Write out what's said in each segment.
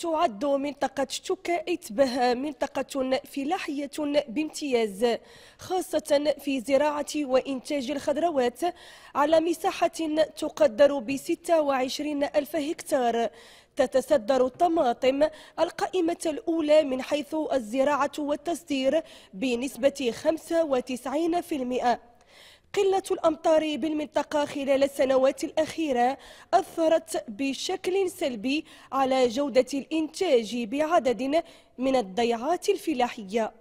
تعد منطقة شكا إتبه منطقة فلاحية بامتياز خاصة في زراعة وإنتاج الخضروات على مساحة تقدر ب 26 ألف هكتار تتصدر الطماطم القائمة الأولى من حيث الزراعة والتصدير بنسبة 95% قلة الأمطار بالمنطقة خلال السنوات الأخيرة أثرت بشكل سلبي على جودة الإنتاج بعدد من الضيعات الفلاحية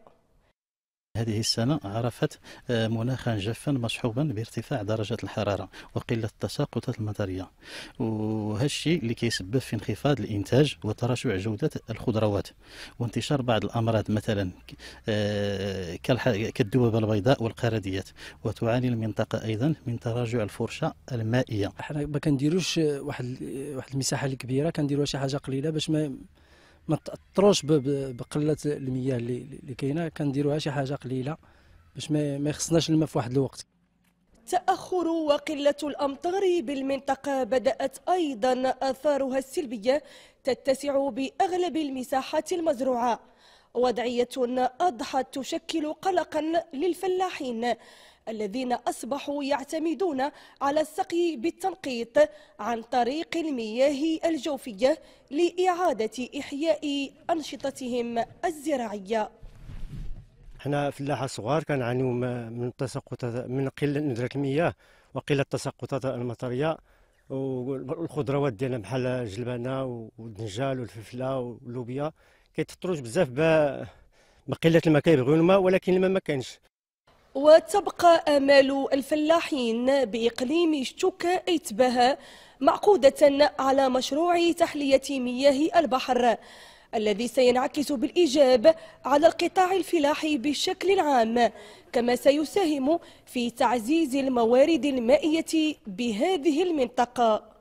هذه السنة عرفت آه، مناخا جافا مصحوبا بارتفاع درجة الحرارة وقلة التساقطات المطرية وهذا الشيء اللي كيسبب في انخفاض الإنتاج وتراجع جودة الخضروات وانتشار بعض الأمراض مثلا آه، كالذببة البيضاء والقرديات وتعاني المنطقة أيضا من تراجع الفرشة المائية احنا ما كنديروش آه، واحد واحد المساحة الكبيرة كنديروها شي حاجة قليلة باش ما ما تاثروش بقله المياه اللي, اللي كاينه كنديروها شي حاجه قليله باش ما يخصناش الماء في واحد الوقت تأخر وقلة الأمطار بالمنطقة بدأت أيضا آثارها السلبية تتسع بأغلب المساحات المزروعة وضعية أضحت تشكل قلقا للفلاحين الذين أصبحوا يعتمدون على السقي بالتنقيط عن طريق المياه الجوفية لإعادة إحياء أنشطتهم الزراعية احنا فلاحه صغار كنعانيو من تساقطات من قله ندره المياه وقله التساقطات المطريه والخضروات ديالنا بحال الجلبانة والدنجال والفلفله واللوبيا كيتطروش بزاف بقله الماء كيبغيو الماء ولكن الماء ما كانش وتبقى آمال الفلاحين بإقليم شتوكا إيتباها معقودة على مشروع تحلية مياه البحر الذي سينعكس بالإيجاب على القطاع الفلاحي بشكل عام كما سيساهم في تعزيز الموارد المائية بهذه المنطقة